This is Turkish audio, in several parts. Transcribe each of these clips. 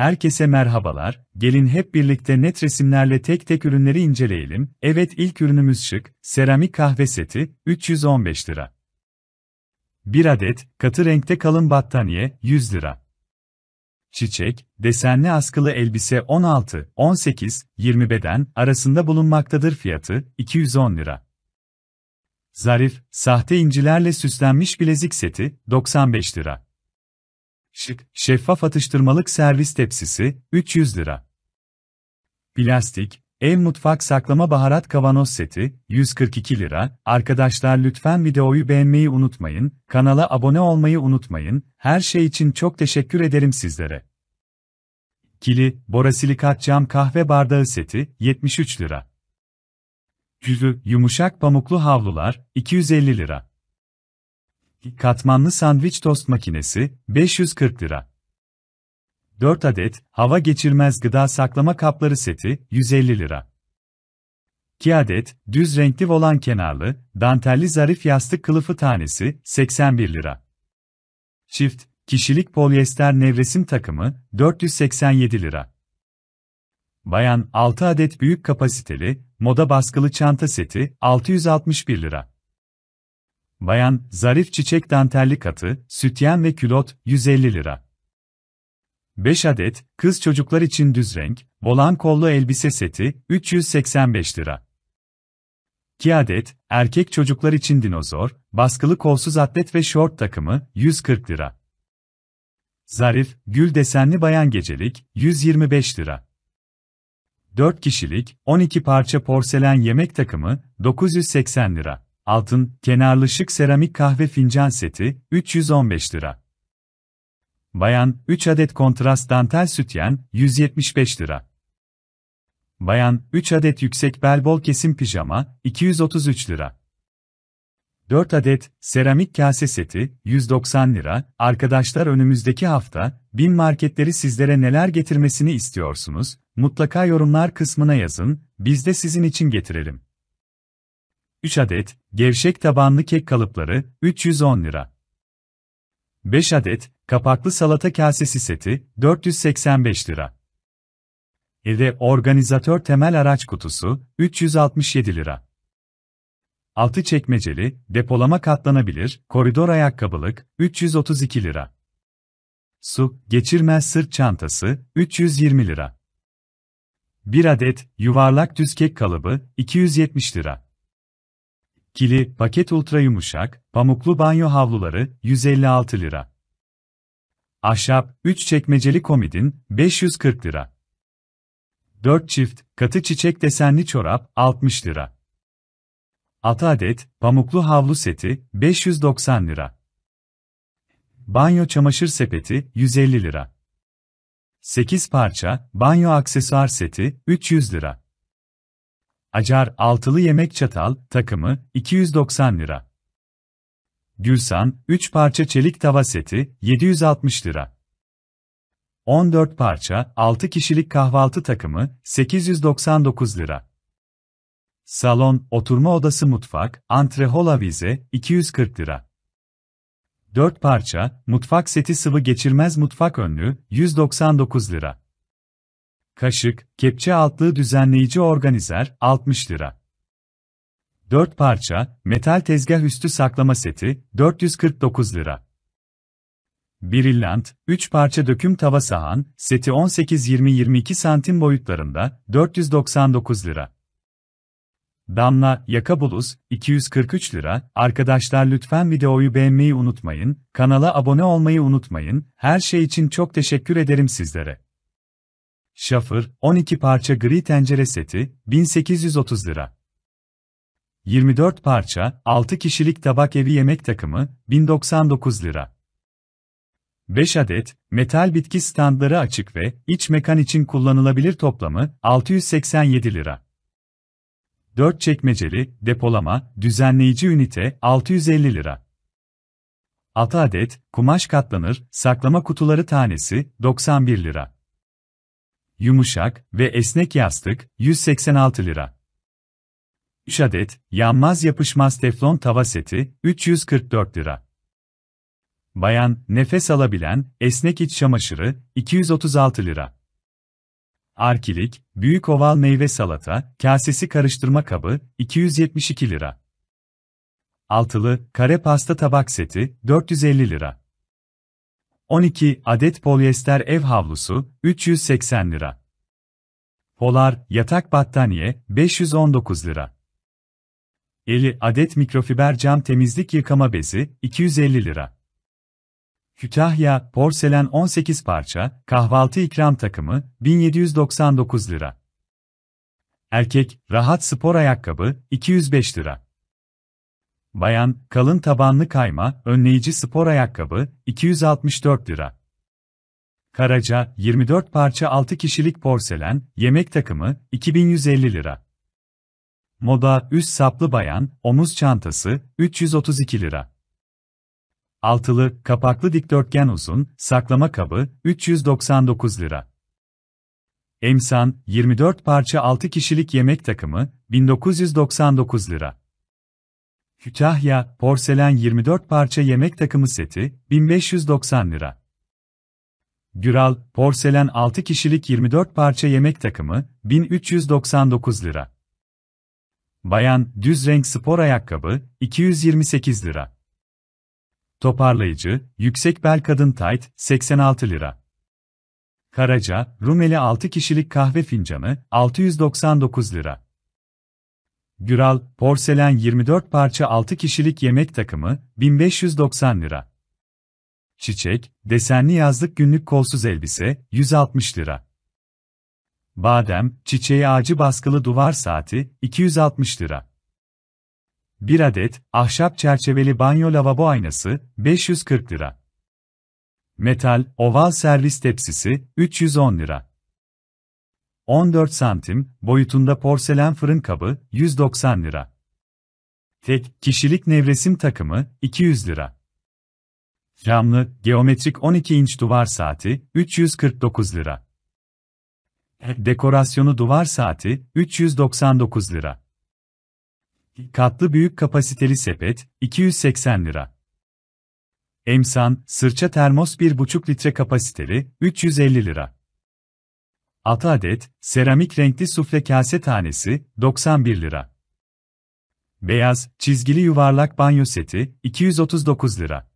Herkese merhabalar, gelin hep birlikte net resimlerle tek tek ürünleri inceleyelim. Evet ilk ürünümüz şık, seramik kahve seti, 315 lira. 1 adet, katı renkte kalın battaniye, 100 lira. Çiçek, desenli askılı elbise 16, 18, 20 beden arasında bulunmaktadır fiyatı, 210 lira. Zarif, sahte incilerle süslenmiş bilezik seti, 95 lira. Şık Şeffaf atıştırmalık servis tepsisi, 300 lira. Plastik, ev mutfak saklama baharat kavanoz seti, 142 lira. Arkadaşlar lütfen videoyu beğenmeyi unutmayın, kanala abone olmayı unutmayın. Her şey için çok teşekkür ederim sizlere. Kili, borasilikat cam kahve bardağı seti, 73 lira. Cüzü, yumuşak pamuklu havlular, 250 lira katmanlı sandviç tost makinesi 540 lira. 4 adet hava geçirmez gıda saklama kapları seti 150 lira. 2 adet düz renkli volan kenarlı, dantelli zarif yastık kılıfı tanesi 81 lira. Çift kişilik polyester nevresim takımı 487 lira. Bayan 6 adet büyük kapasiteli moda baskılı çanta seti 661 lira. Bayan, zarif çiçek dantelli katı, sütyen ve külot, 150 lira. 5 adet, kız çocuklar için düz renk, volan kollu elbise seti, 385 lira. 2 adet, erkek çocuklar için dinozor, baskılı kolsuz atlet ve şort takımı, 140 lira. Zarif, gül desenli bayan gecelik, 125 lira. 4 kişilik, 12 parça porselen yemek takımı, 980 lira. Altın, kenarlışık seramik kahve fincan seti, 315 lira. Bayan, 3 adet kontrast dantel sütyen, 175 lira. Bayan, 3 adet yüksek bel bol kesim pijama, 233 lira. 4 adet seramik kase seti 190 lira. Arkadaşlar önümüzdeki hafta bin marketleri sizlere neler getirmesini istiyorsunuz? Mutlaka yorumlar kısmına yazın. Biz de sizin için getirelim. 3 adet, gevşek tabanlı kek kalıpları, 310 lira. 5 adet, kapaklı salata kasesi seti, 485 lira. Ede organizatör temel araç kutusu, 367 lira. 6 çekmeceli, depolama katlanabilir, koridor ayakkabılık, 332 lira. Su, geçirmez sırt çantası, 320 lira. 1 adet, yuvarlak düz kek kalıbı, 270 lira. Kili, paket ultra yumuşak, pamuklu banyo havluları, 156 lira. Ahşap, 3 çekmeceli komidin, 540 lira. 4 çift, katı çiçek desenli çorap, 60 lira. 6 adet, pamuklu havlu seti, 590 lira. Banyo çamaşır sepeti, 150 lira. 8 parça, banyo aksesuar seti, 300 lira. Acar altılı yemek çatal takımı 290 lira. Gülsan 3 parça çelik tava seti 760 lira. 14 parça 6 kişilik kahvaltı takımı 899 lira. Salon, oturma odası mutfak, antrehol avize 240 lira. 4 parça mutfak seti sıvı geçirmez mutfak önlüğü 199 lira kaşık, kepçe altlığı düzenleyici organizer, 60 lira. 4 parça, metal tezgah üstü saklama seti, 449 lira. Birillant, 3 parça döküm tava sahan, seti 18-20-22 santim boyutlarında, 499 lira. Damla, yaka buluz, 243 lira. Arkadaşlar lütfen videoyu beğenmeyi unutmayın, kanala abone olmayı unutmayın, her şey için çok teşekkür ederim sizlere. Şafır, 12 parça gri tencere seti, 1830 lira. 24 parça, 6 kişilik tabak evi yemek takımı, 1099 lira. 5 adet, metal bitki standları açık ve iç mekan için kullanılabilir toplamı, 687 lira. 4 çekmeceli, depolama, düzenleyici ünite, 650 lira. 6 adet, kumaş katlanır, saklama kutuları tanesi, 91 lira yumuşak ve esnek yastık 186 lira. 3 adet yanmaz yapışmaz teflon tava seti 344 lira. Bayan nefes alabilen esnek iç çamaşırı 236 lira. Arkilik, büyük oval meyve salata, kasesi karıştırma kabı 272 lira. Altılı kare pasta tabak seti 450 lira. 12 adet polyester ev havlusu, 380 lira. Polar, yatak battaniye, 519 lira. 50 adet mikrofiber cam temizlik yıkama bezi, 250 lira. Kütahya, porselen 18 parça, kahvaltı ikram takımı, 1799 lira. Erkek, rahat spor ayakkabı, 205 lira. Bayan, kalın tabanlı kayma, önleyici spor ayakkabı, 264 lira. Karaca, 24 parça 6 kişilik porselen, yemek takımı, 2150 lira. Moda, üst saplı bayan, omuz çantası, 332 lira. Altılı, kapaklı dikdörtgen uzun, saklama kabı, 399 lira. Emsan, 24 parça 6 kişilik yemek takımı, 1999 lira. Kütahya, porselen 24 parça yemek takımı seti, 1590 lira. Güral, porselen 6 kişilik 24 parça yemek takımı, 1399 lira. Bayan, düz renk spor ayakkabı, 228 lira. Toparlayıcı, yüksek bel kadın tayt, 86 lira. Karaca, Rumeli 6 kişilik kahve fincanı, 699 lira. Güral, porselen 24 parça 6 kişilik yemek takımı, 1590 lira. Çiçek, desenli yazlık günlük kolsuz elbise, 160 lira. Badem, çiçeği ağacı baskılı duvar saati, 260 lira. 1 adet, ahşap çerçeveli banyo lavabo aynası, 540 lira. Metal, oval servis tepsisi, 310 lira. 14 santim, boyutunda porselen fırın kabı, 190 lira. Tek kişilik nevresim takımı, 200 lira. Camlı, geometrik 12 inç duvar saati, 349 lira. Dekorasyonu duvar saati, 399 lira. Katlı büyük kapasiteli sepet, 280 lira. Emsan, sırça termos 1,5 litre kapasiteli, 350 lira. 6 adet, seramik renkli sufle kase tanesi, 91 lira. Beyaz, çizgili yuvarlak banyo seti, 239 lira.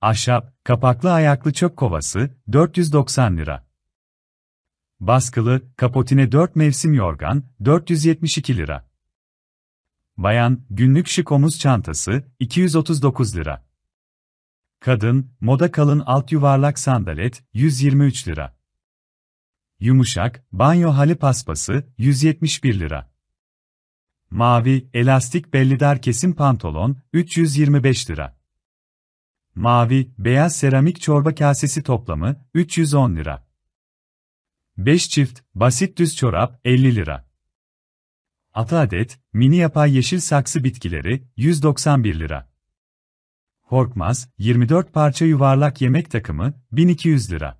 Ahşap, kapaklı ayaklı çöp kovası, 490 lira. Baskılı, kapotine 4 mevsim yorgan, 472 lira. Bayan, günlük şık omuz çantası, 239 lira. Kadın, moda kalın alt yuvarlak sandalet, 123 lira. Yumuşak, banyo halı paspası, 171 lira. Mavi, elastik bellidar kesim pantolon, 325 lira. Mavi, beyaz seramik çorba kasesi toplamı, 310 lira. 5 çift, basit düz çorap, 50 lira. 6 adet, mini yapay yeşil saksı bitkileri, 191 lira. Korkmaz, 24 parça yuvarlak yemek takımı, 1200 lira.